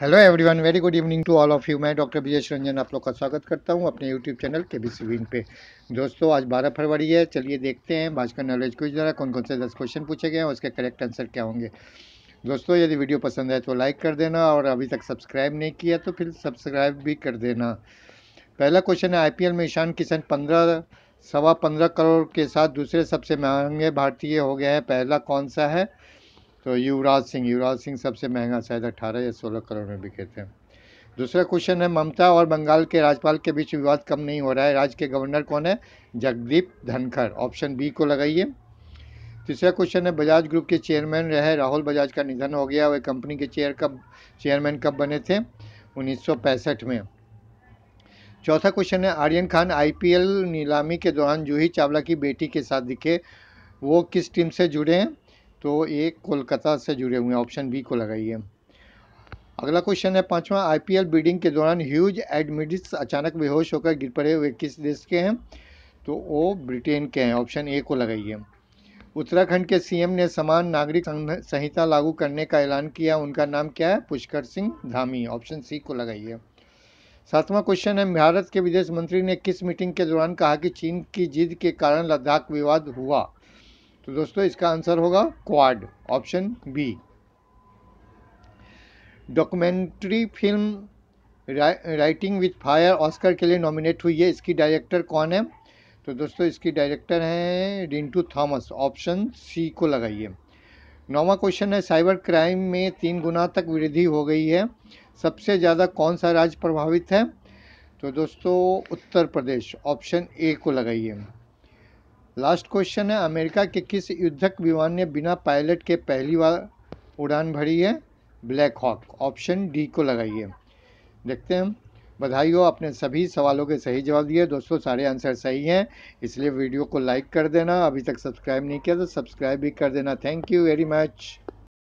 hello everyone very good evening to all of you मैं doctor Brajesh Ranjan आप लोग का स्वागत करता हूं अपने यूट्यूब चैनल के बी सी पे दोस्तों आज 12 फरवरी है चलिए देखते हैं भाजपा नॉलेज क्विज द्वारा कौन कौन से 10 क्वेश्चन पूछे गए हैं उसके करेक्ट आंसर क्या होंगे दोस्तों यदि वीडियो पसंद है तो लाइक कर देना और अभी तक सब्सक्राइब नहीं किया तो फिर सब्सक्राइब भी कर देना पहला क्वेश्चन है आई में ईशान किशन पंद्रह सवा पंद्रह करोड़ के साथ दूसरे सबसे महंगे भारतीय हो गए हैं पहला कौन सा है तो युवराज सिंह युवराज सिंह सबसे महंगा शायद अठारह या सोलह करोड़ में बिके थे दूसरा क्वेश्चन है ममता और बंगाल के राज्यपाल के बीच विवाद कम नहीं हो रहा है राज्य के गवर्नर कौन है जगदीप धनखड़ ऑप्शन बी को लगाइए तीसरा क्वेश्चन है बजाज ग्रुप के चेयरमैन रहे राहुल बजाज का निधन हो गया वे कंपनी के चेयर कब चेयरमैन कब बने थे उन्नीस में चौथा क्वेश्चन है आर्यन खान आईपीएल नीलामी के दौरान जूही चावला की बेटी के साथ दिखे वो किस टीम से जुड़े हैं तो एक कोलकाता से जुड़े हुए हैं ऑप्शन बी को लगाइए अगला क्वेश्चन है पांचवा आईपीएल बीडिंग के दौरान ह्यूज एडमिडिस अचानक बेहोश होकर गिर पड़े हुए किस देश के हैं तो वो ब्रिटेन के हैं ऑप्शन ए को लगाइए उत्तराखंड के सीएम ने समान नागरिक संहिता लागू करने का ऐलान किया उनका नाम क्या है पुष्कर सिंह धामी ऑप्शन सी को लगाइए सातवां क्वेश्चन है भारत के विदेश मंत्री ने किस मीटिंग के दौरान कहा कि चीन की जिद के कारण लद्दाख विवाद हुआ तो दोस्तों इसका आंसर होगा Quad option B documentary film writing with fire Oscar के लिए नॉमिनेट हुई है इसकी डायरेक्टर कौन है तो दोस्तों इसकी डायरेक्टर हैं रिंटू थॉमस ऑप्शन सी को लगाइए नौवा क्वेश्चन है साइबर क्राइम में तीन गुना तक वृद्धि हो गई है सबसे ज़्यादा कौन सा राज्य प्रभावित है तो दोस्तों उत्तर प्रदेश ऑप्शन ए को लगाइए लास्ट क्वेश्चन है अमेरिका के किस युद्धक विमान ने बिना पायलट के पहली बार उड़ान भरी है ब्लैक हॉक ऑप्शन डी को लगाइए देखते हैं बधाई हो आपने सभी सवालों के सही जवाब दिए दोस्तों सारे आंसर सही हैं इसलिए वीडियो को लाइक कर देना अभी तक सब्सक्राइब नहीं किया तो सब्सक्राइब भी कर देना थैंक यू वेरी मच